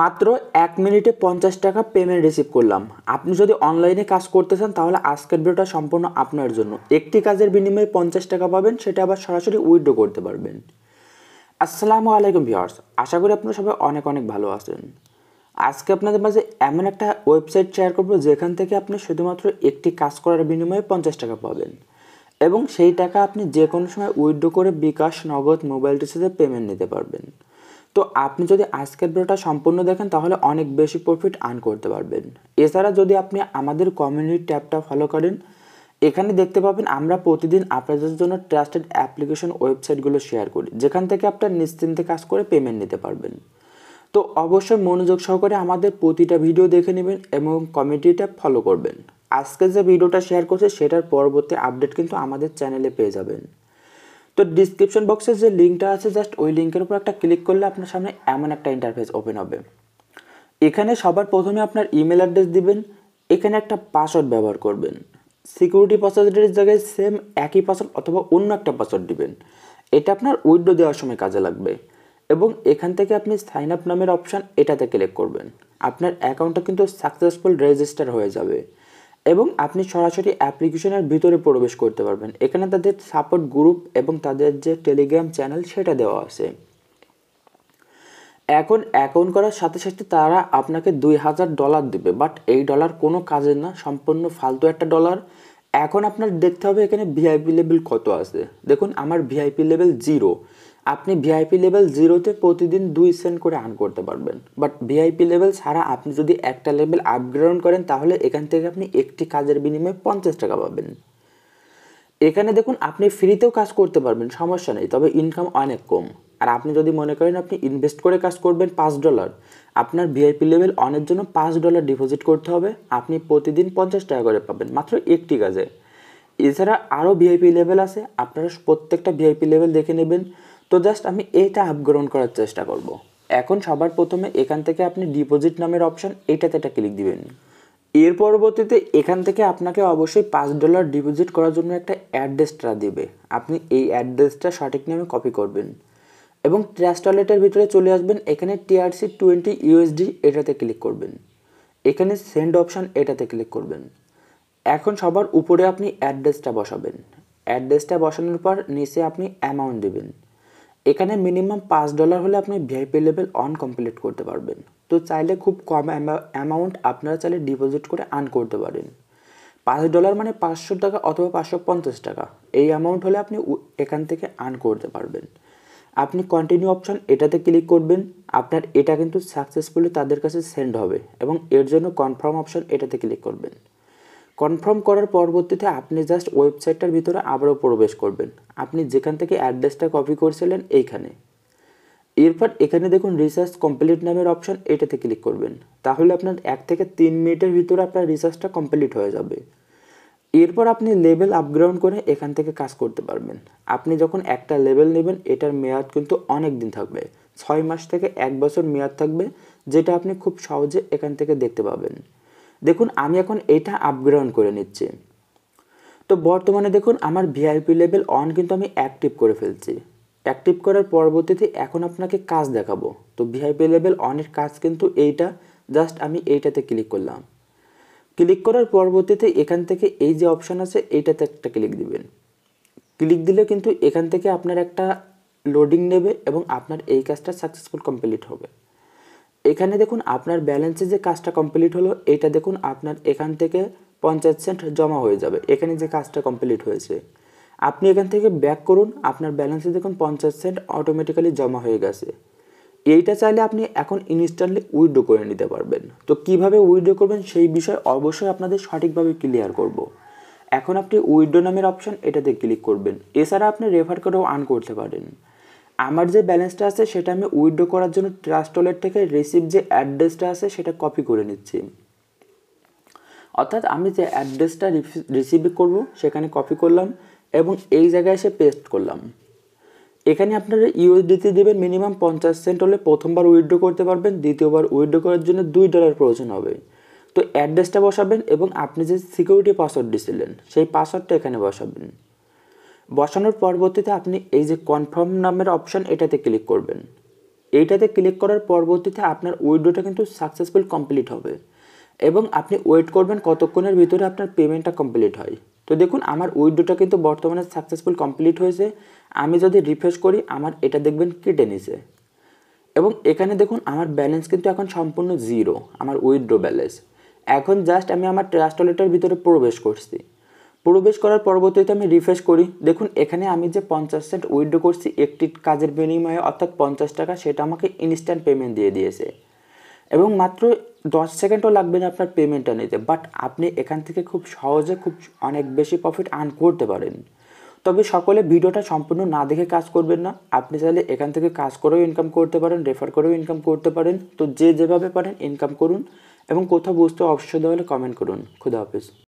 মাত্র এক মিনিটে পঞ্চাশ টাকা পেমেন্ট রিসিভ করলাম আপনি যদি অনলাইনে কাজ করতে চান তাহলে আজকের ভিডিওটা সম্পূর্ণ আপনার জন্য একটি কাজের বিনিময়ে পঞ্চাশ টাকা পাবেন সেটা আবার সরাসরি উইড্রো করতে পারবেন আসসালামু আলাইকুম ভিওয়ার্স আশা করি আপনারা সবাই অনেক অনেক ভালো আছেন আজকে আপনাদের মাঝে এমন একটা ওয়েবসাইট শেয়ার করবো যেখান থেকে আপনি শুধুমাত্র একটি কাজ করার বিনিময়ে পঞ্চাশ টাকা পাবেন এবং সেই টাকা আপনি যে কোনো সময় উইড্রো করে বিকাশ নগদ মোবাইল রিচার্জে পেমেন্ট নিতে পারবেন তো আপনি যদি আজকের ভিডিওটা সম্পূর্ণ দেখেন তাহলে অনেক বেশি প্রফিট আর্ন করতে পারবেন এছাড়া যদি আপনি আমাদের কমিউনিটি ট্যাবটা ফলো করেন এখানে দেখতে পাবেন আমরা প্রতিদিন আপনাদের জন্য ট্রাস্টেড অ্যাপ্লিকেশন ওয়েবসাইটগুলো শেয়ার করি যেখান থেকে আপনার নিশ্চিন্তে কাজ করে পেমেন্ট নিতে পারবেন তো অবশ্যই মনোযোগ সহকারে আমাদের প্রতিটা ভিডিও দেখে নেবেন এবং কমিউনিটিটা ফলো করবেন আজকে যে ভিডিওটা শেয়ার করছে সেটার পরবর্তী আপডেট কিন্তু আমাদের চ্যানেলে পেয়ে যাবেন তো ডিসক্রিপশন বক্সে যে লিঙ্কটা আছে জাস্ট ওই লিঙ্কের উপর একটা ক্লিক করলে আপনার সামনে এমন একটা ইন্টারফেস ওপেন হবে এখানে সবার প্রথমে আপনার ইমেল অ্যাড্রেস দিবেন এখানে একটা পাসওয়ার্ড ব্যবহার করবেন সিকিউরিটি পাসওয়ার্ডের জায়গায় সেম একই পাসওয়ার্ড অথবা অন্য একটা পাসওয়ার্ড দিবেন এটা আপনার উইডো দেওয়ার সময় কাজে লাগবে এবং এখান থেকে আপনি সাইন আপ নামের অপশান এটাতে ক্লিক করবেন আপনার অ্যাকাউন্টটা কিন্তু সাকসেসফুল রেজিস্টার হয়ে যাবে এবং আপনি সরাসরি অ্যাপ্লিকেশনের ভিতরে প্রবেশ করতে পারবেন এখানে তাদের সাপোর্ট গ্রুপ এবং তাদের যে টেলিগ্রাম চ্যানেল সেটা দেওয়া আছে এখন অ্যাকাউন্ট করার সাথে সাথে তারা আপনাকে দুই হাজার ডলার দেবে বাট এই ডলার কোনো কাজের না সম্পূর্ণ ফালতু একটা ডলার এখন আপনার দেখতে হবে এখানে ভিআইপি লেভেল কত আছে দেখুন আমার ভিআইপি লেভেল জিরো আপনি ভিআইপি লেভেল জিরোতে প্রতিদিন দুই সেন্ট করে আর্ন করতে পারবেন বাট ভিআইপি লেভেল ছাড়া আপনি যদি একটা লেভেল আপগ্রেড করেন তাহলে এখান থেকে আপনি একটি কাজের বিনিময়ে পঞ্চাশ টাকা পাবেন এখানে দেখুন আপনি ফ্রিতেও কাজ করতে পারবেন সমস্যা নেই তবে ইনকাম অনেক কম আর আপনি যদি মনে করেন আপনি ইনভেস্ট করে কাজ করবেন পাঁচ ডলার আপনার ভিআইপি লেভেল অনের জন্য পাঁচ ডলার ডিপোজিট করতে হবে আপনি প্রতিদিন পঞ্চাশ টাকা করে পাবেন মাত্র একটি কাজে এছাড়া আরও ভিআইপি লেভেল আছে আপনারা প্রত্যেকটা ভিআইপি লেভেল দেখে নেবেন তো জাস্ট আমি এটা আপগ্রহণ করার চেষ্টা করব। এখন সবার প্রথমে এখান থেকে আপনি ডিপোজিট নামের অপশান এটাতে এটা ক্লিক দিবেন এর পরবর্তীতে এখান থেকে আপনাকে অবশ্যই পাঁচ ডলার ডিপোজিট করার জন্য একটা অ্যাড্রেসটা দেবে আপনি এই অ্যাড্রেসটা সঠিক নামে কপি করবেন এবং ট্রাস্ট ওয়ালেটের ভিতরে চলে আসবেন এখানে টিআরসি টোয়েন্টি ইউএসডি এটাতে ক্লিক করবেন এখানে সেন্ড অপশান এটাতে ক্লিক করবেন এখন সবার উপরে আপনি অ্যাড্রেসটা বসাবেন অ্যাড্রেসটা বসানোর পর নিচে আপনি অ্যামাউন্ট দেবেন এখানে মিনিমাম পাঁচ ডলার হলে আপনি ভিআইপি লেভেল অন কমপ্লিট করতে পারবেন তো চাইলে খুব কম অ্যামাউন্ট আপনারা চাইলে ডিপোজিট করে আর্ন করতে পারেন পাঁচ ডলার মানে পাঁচশো টাকা অথবা পাঁচশো পঞ্চাশ টাকা এই অ্যামাউন্ট হলে আপনি এখান থেকে আর্ন করতে পারবেন আপনি কন্টিনিউ অপশন এটাতে ক্লিক করবেন আপনার এটা কিন্তু সাকসেসফুলি তাদের কাছে সেন্ড হবে এবং এর জন্য কনফার্ম অপশন এটাতে ক্লিক করবেন কনফার্ম করার পরবর্তীতে আপনি জাস্ট ওয়েবসাইটটার ভিতরে আবারও প্রবেশ করবেন আপনি যেখান থেকে অ্যাড্রেসটা কপি করেছিলেন এইখানে এরপর এখানে দেখুন রিসার্চ কমপ্লিট নামের অপশন এটাতে ক্লিক করবেন তাহলে আপনার এক থেকে তিন মিনিটের ভিতরে আপনার রিসার্চটা কমপ্লিট হয়ে যাবে এরপর আপনি লেভেল আপগ্রাউন্ড করে এখান থেকে কাজ করতে পারবেন আপনি যখন একটা লেভেল নেবেন এটার মেয়াদ কিন্তু অনেক দিন থাকবে ছয় মাস থেকে এক বছর মেয়াদ থাকবে যেটা আপনি খুব সহজে এখান থেকে দেখতে পাবেন দেখুন আমি এখন এটা আপগ্রেড করে নিচ্ছি তো বর্তমানে দেখুন আমার ভিআইপি লেভেল অন কিন্তু আমি অ্যাক্টিভ করে ফেলছি অ্যাক্টিভ করার পরবর্তীতে এখন আপনাকে কাজ দেখাবো তো ভিআইপি লেভেল অনের কাজ কিন্তু এইটা জাস্ট আমি এইটাতে ক্লিক করলাম ক্লিক করার পরবর্তীতে এখান থেকে এই যে অপশান আছে এইটাতে একটা ক্লিক দিবেন ক্লিক দিলে কিন্তু এখান থেকে আপনার একটা লোডিং নেবে এবং আপনার এই কাজটা সাকসেসফুল কমপ্লিট হবে এখানে দেখুন আপনার ব্যালেন্সে যে কাজটা কমপ্লিট হলো এটা দেখুন আপনার এখান থেকে পঞ্চাশ সেন্ট জমা হয়ে যাবে এখানে যে কাজটা কমপ্লিট হয়েছে আপনি এখান থেকে ব্যাক করুন আপনার ব্যালেন্সে দেখুন পঞ্চাশ সেন্ট অটোমেটিক্যালি জমা হয়ে গেছে এইটা চাইলে আপনি এখন ইনস্ট্যান্টলি উইড্রো করে নিতে পারবেন তো কিভাবে উইড্রো করবেন সেই বিষয়ে অবশ্যই আপনাদের সঠিকভাবে ক্লিয়ার করব। এখন আপনি উইড্রো নামের অপশান এটাতে ক্লিক করবেন এছাড়া আপনি রেফার করেও আর্ন করতে পারেন আমার যে ব্যালেন্সটা আছে সেটা আমি উইড্রো করার জন্য ট্রাস্ট ওয়ালেট থেকে রিসিভ যে অ্যাড্রেসটা আছে সেটা কপি করে নিচ্ছি অর্থাৎ আমি যে অ্যাড্রেসটা রিসিভ করব সেখানে কপি করলাম এবং এই জায়গায় এসে পেস্ট করলাম এখানে আপনারা ইউএসডিতে দেবেন মিনিমাম পঞ্চাশ সেন্ট হলে প্রথমবার উইড্রো করতে পারবেন দ্বিতীয়বার উইড্রো করার জন্য দুই ডলার প্রয়োজন হবে তো অ্যাড্রেসটা বসাবেন এবং আপনি যে সিকিউরিটি পাসওয়ার্ড দিয়েছিলেন সেই পাসওয়ার্ডটা এখানে বসাবেন বসানোর পরবর্তীতে আপনি এই যে কনফার্ম নামের অপশান এটাতে ক্লিক করবেন এইটাতে ক্লিক করার পরবর্তীতে আপনার উইডোটা কিন্তু সাকসেসফুল কমপ্লিট হবে এবং আপনি ওয়েট করবেন কতক্ষণের ভিতরে আপনার পেমেন্টটা কমপ্লিট হয় তো দেখুন আমার উইডোটা কিন্তু বর্তমানে সাকসেসফুল কমপ্লিট হয়েছে আমি যদি রিফ্রেশ করি আমার এটা দেখবেন কেটে নিছে এবং এখানে দেখুন আমার ব্যালেন্স কিন্তু এখন সম্পূর্ণ জিরো আমার উইড্রো ব্যালেন্স এখন জাস্ট আমি আমার ট্রাস্ট ওয়ালেটের ভিতরে প্রবেশ করছি প্রবেশ করার পরবর্তীতে আমি রিফ্রেশ করি দেখুন এখানে আমি যে পঞ্চাশ সেন্ট উইড্রো করছি একটি কাজের বিনিময়ে অর্থাৎ পঞ্চাশ টাকা সেটা আমাকে ইনস্ট্যান্ট পেমেন্ট দিয়ে দিয়েছে এবং মাত্র দশ সেকেন্ডও লাগবে না আপনার পেমেন্টটা নিতে বাট আপনি এখান থেকে খুব সহজে খুব অনেক বেশি প্রফিট আর্ন করতে পারেন তবে সকলে ভিডিওটা সম্পূর্ণ না দেখে কাজ করবেন না আপনি চাইলে এখান থেকে কাজ করেও ইনকাম করতে পারেন রেফার করেও ইনকাম করতে পারেন তো যে যেভাবে পারেন ইনকাম করুন এবং কোথাও বুঝতে অবশ্যই হলে কমেন্ট করুন খুদা হাফিজ